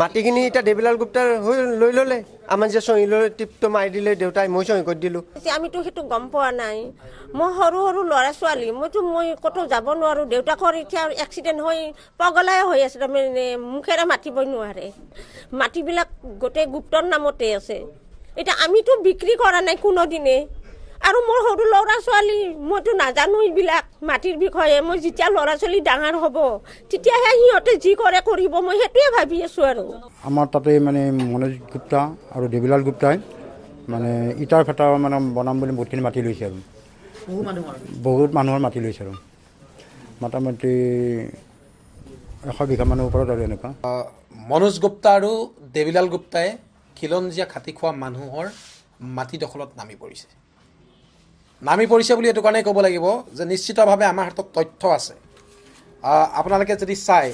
মাটিখিনি এতিয়া দেৱীলাল গুপ্তাৰ লৈ ললে আমাৰ যে চহীলৈ টিপটো মাৰি দিলে দেউতাই মই চহী কৰি দিলো আমিতো সেইটো গম পোৱা নাই মই সৰু সৰু ল'ৰা ছোৱালী মইতো মই ক'তো যাব নোৱাৰো দেউতাকৰ এতিয়া এক্সিডেণ্ট হৈ পগলাই হৈ আছে তাৰমানে মুখেৰে মাতিব নোৱাৰে মাটিবিলাক গোটেই গুপ্তৰ নামতে আছে এতিয়া আমিতো বিক্ৰী কৰা নাই কোনোদিনে আৰু মোৰ সৰু ল'ৰা ছোৱালী মইতো নাজানো এইবিলাক মাটিৰ বিষয়ে মই যেতিয়া ল'ৰা ছোৱালী ডাঙৰ হ'ব তেতিয়াহে সিহঁতে যি কৰে কৰিব মই সেইটোৱে ভাবি আছোঁ আৰু আমাৰ তাতে মানে মনোজ গুপ্তা আৰু দেৱীলাল গুপ্তাই মানে ইটাৰ ফেটা মানে বনাম বুলি বহুতখিনি মাতি লৈছে আৰু বহুত মানুহৰ মাতি লৈছে আৰু মোটামুটি এশ বিঘামানৰ ওপৰত আৰু এনেকুৱা মনোজ গুপ্তা আৰু দেৱীলাল গুপ্তাই খিলঞ্জীয়া খাতি খোৱা মানুহৰ মাটিডখলত নামি পৰিছে নামি পৰিছে বুলি এইটো কাৰণেই ক'ব লাগিব যে নিশ্চিতভাৱে আমাৰ হাতত তথ্য আছে আপোনালোকে যদি চাই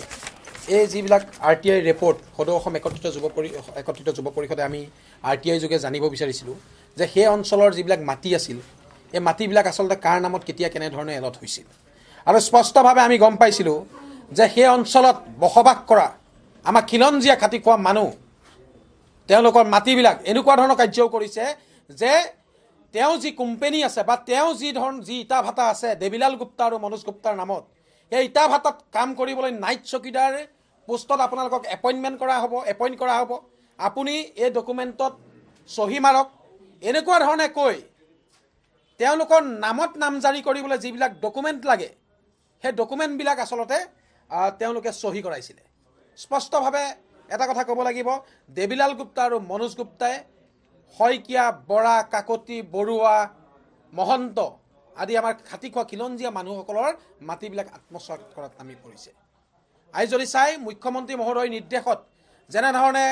এই যিবিলাক আৰ টি আই ৰেপৰ্ট সদৌ অসম একত্ৰিত যুৱ পৰি একত্ৰিত যুৱ পৰিষদে আমি আৰ টি আই যোগে জানিব বিচাৰিছিলোঁ যে সেই অঞ্চলৰ যিবিলাক মাটি আছিল এই মাটিবিলাক আচলতে কাৰ নামত কেতিয়া কেনেধৰণে এলত হৈছিল আৰু স্পষ্টভাৱে আমি গম পাইছিলোঁ যে সেই অঞ্চলত বসবাস কৰা আমাৰ খিলঞ্জীয়া খাটি খোৱা মানুহ তেওঁলোকৰ মাটিবিলাক এনেকুৱা ধৰণৰ কাৰ্যও কৰিছে যে তেওঁ যি কোম্পেনী আছে বা তেওঁ যি ধৰণ যি ইটা ভাটা আছে দেৱীলাল গুপ্তা আৰু মনোজ গুপ্তাৰ নামত সেই ইটা ভাটাত কাম কৰিবলৈ নাইট চকীদাৰ পোষ্টত আপোনালোকক এপইণ্টমেণ্ট কৰা হ'ব এপইণ্ট কৰা হ'ব আপুনি এই ডকুমেণ্টত চহী মাৰক এনেকুৱা ধৰণে কৈ তেওঁলোকৰ নামত নাম জাৰি কৰিবলৈ যিবিলাক ডকুমেণ্ট লাগে সেই ডকুমেণ্টবিলাক আচলতে তেওঁলোকে চহী কৰাইছিলে স্পষ্টভাৱে এটা কথা ক'ব লাগিব দেৱীলাল গুপ্তা আৰু মনোজ গুপ্তাই শইকীয়া বৰা কাকতি বৰুৱা মহন্ত আদি আমাৰ খাটি খোৱা খিলঞ্জীয়া মানুহসকলৰ মাটিবিলাক কৰাত নামি পৰিছে আই যদি চাই মুখ্যমন্ত্ৰী মহোদয় নিৰ্দেশত যেনেধৰণে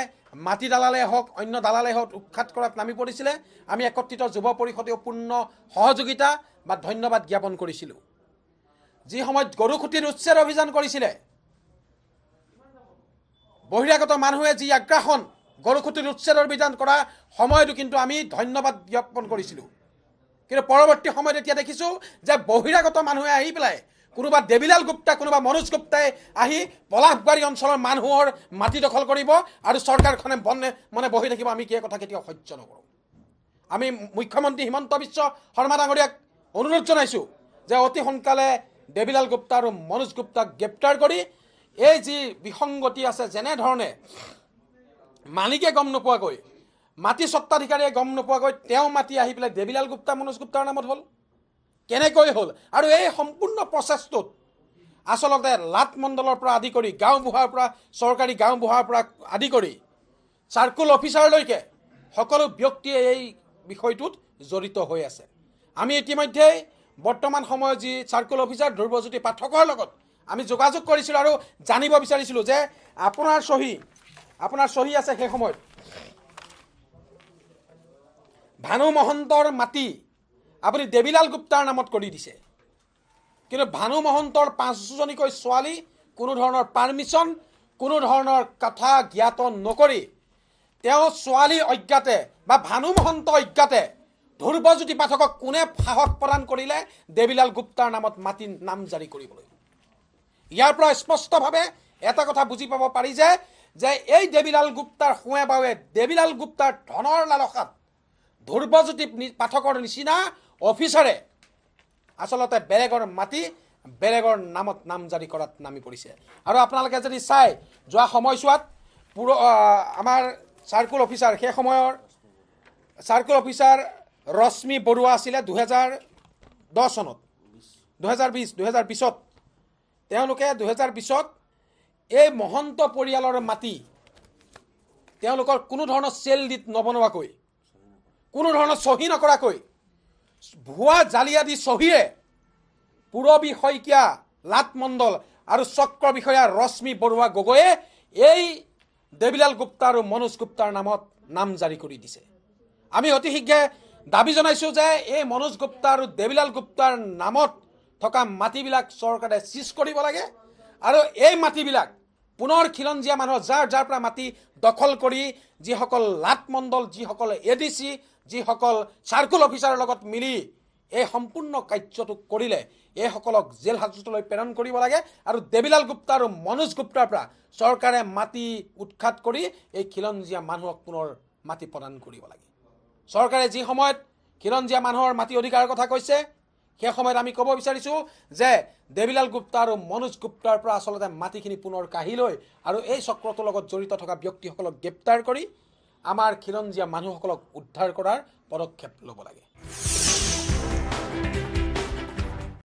মাটি দালালে হওক অন্য দালালে হওক উৎখাত কৰাত নামি পৰিছিলে আমি একত্ৰিত যুৱ পৰিষদেও পূৰ্ণ সহযোগিতা বা ধন্যবাদ জ্ঞাপন কৰিছিলোঁ যি সময়ত গৰু খুঁটিৰ উচ্ছেদ অভিযান কৰিছিলে বহিৰাগত মানুহে যি আগ্ৰাসন গৰুখুটিত উচ্ছেদৰ বিধান কৰা সময়টো কিন্তু আমি ধন্যবাদ জ্ঞাপন কৰিছিলোঁ কিন্তু পৰৱৰ্তী সময়ত এতিয়া দেখিছোঁ যে বহিৰাগত মানুহে আহি পেলাই কোনোবা দেৱীলাল গুপ্তা কোনোবা মনোজ গুপ্তাই আহি পলাশবাৰী অঞ্চলৰ মানুহৰ মাটি দখল কৰিব আৰু চৰকাৰখনে বন মানে বহি থাকিব আমি কি কথা কেতিয়াও সহ্য নকৰোঁ আমি মুখ্যমন্ত্ৰী হিমন্ত বিশ্ব শৰ্মা ডাঙৰীয়াক অনুৰোধ জনাইছোঁ যে অতি সোনকালে দেৱীলাল গুপ্তা আৰু মনোজ গুপ্তাক গ্ৰেপ্তাৰ কৰি এই যি বিসংগতি আছে যেনেধৰণে মালিকে গম নোপোৱাকৈ মাটি স্বত্বাধিকাৰীয়ে গম নোপোৱাকৈ তেওঁ মাটি আহি পেলাই দেৱীলাল গুপ্তা মনোজ গুপ্তাৰ নামত হ'ল কেনেকৈ হ'ল আৰু এই সম্পূৰ্ণ প্ৰচেছটোত আচলতে লাট মণ্ডলৰ পৰা আদি কৰি গাঁওবুঢ়াৰ পৰা চৰকাৰী গাঁওবুঢ়াৰ পৰা আদি কৰি চাৰ্কুল অফিচাৰলৈকে সকলো ব্যক্তিয়ে এই বিষয়টোত জড়িত হৈ আছে আমি ইতিমধ্যেই বৰ্তমান সময়ত যি চাৰ্কুল অফিচাৰ ধ্ৰুৱজ্যোতি পাঠকৰ লগত আমি যোগাযোগ কৰিছিলোঁ আৰু জানিব বিচাৰিছিলোঁ যে আপোনাৰ চহী আপোনাৰ চহী আছে সেই সময়ত ভানু মহন্তৰ মাটি আপুনি দেৱীলাল গুপ্তাৰ নামত কৰি দিছে কিন্তু ভানু মহন্তৰ পাঁচজনীকৈ ছোৱালী কোনো ধৰণৰ পাৰ্মিশ্যন কোনো ধৰণৰ কথা জ্ঞাত নকৰি তেওঁ ছোৱালী অজ্ঞাতে বা ভানু মহন্ত অজ্ঞাতে ধ্ৰুৱজ্যোতি পাঠকক কোনে সাহস প্ৰদান কৰিলে দেৱীলাল গুপ্তাৰ নামত মাটি নাম জাৰি কৰিবলৈ ইয়াৰ পৰা স্পষ্টভাৱে এটা কথা বুজি পাব পাৰি যে যে এই দেৱীলাল গুপ্তাৰ সোঁৱে বাৱে দেৱীলাল গুপ্তাৰ ধনৰ লালসাত ধ্ৰুৱজ্যোতি পাঠকৰ নিচিনা অফিচাৰে আচলতে বেলেগৰ মাটি বেলেগৰ নামত নাম জাৰি কৰাত নামি পৰিছে আৰু আপোনালোকে যদি চাই যোৱা সময়ছোৱাত পুৰ আমাৰ চাৰ্কুল অফিচাৰ সেই সময়ৰ চাৰ্কুল অফিচাৰ ৰশ্মি বৰুৱা আছিলে দুহেজাৰ দহ চনত দুহেজাৰ বিছ দুহেজাৰ বিছত তেওঁলোকে দুহেজাৰ বিছত এই মহন্ত পৰিয়ালৰ মাটি তেওঁলোকৰ কোনো ধৰণৰ চেল দি নবনোৱাকৈ কোনো ধৰণৰ চহী নকৰাকৈ ভুৱা জালিয়া দি চহীয়ে পূৰবী শইকীয়া লাট মণ্ডল আৰু চক্ৰ বিষয়া ৰশ্মি বৰুৱা গগৈয়ে এই দেৱীলাল গুপ্তা আৰু মনোজ গুপ্তাৰ নামত নাম জাৰি কৰি দিছে আমি অতি শীঘ্ৰে দাবী জনাইছোঁ যে এই মনোজ গুপ্তা আৰু দেৱীলাল গুপ্তাৰ নামত থকা মাটিবিলাক চৰকাৰে চিজ কৰিব লাগে আৰু এই মাটিবিলাক পুনৰ খিলঞ্জীয়া মানুহৰ যাৰ যাৰ পৰা মাটি দখল কৰি যিসকল লাট মণ্ডল যিসকল এ ডি চি যিসকল চাৰ্কুল অফিচাৰৰ লগত মিলি এই সম্পূৰ্ণ কাৰ্যটো কৰিলে এইসকলক জেল হাজতলৈ প্ৰেৰণ কৰিব লাগে আৰু দেৱীলাল গুপ্তা আৰু মনোজ গুপ্তাৰ পৰা চৰকাৰে মাটি উৎখাত কৰি এই খিলঞ্জীয়া মানুহক পুনৰ মাটি প্ৰদান কৰিব লাগে চৰকাৰে যি সময়ত খিলঞ্জীয়া মানুহৰ মাটি অধিকাৰৰ কথা কৈছে সেই সময়ত আমি ক'ব বিচাৰিছোঁ যে দেৱীলাল গুপ্তা আৰু মনোজ গুপ্তাৰ পৰা আচলতে মাটিখিনি পুনৰ কাঢ়ি লৈ আৰু এই চক্ৰটোৰ লগত জড়িত থকা ব্যক্তিসকলক গ্ৰেপ্তাৰ কৰি আমাৰ খিৰঞ্জীয়া মানুহসকলক উদ্ধাৰ কৰাৰ পদক্ষেপ ল'ব লাগে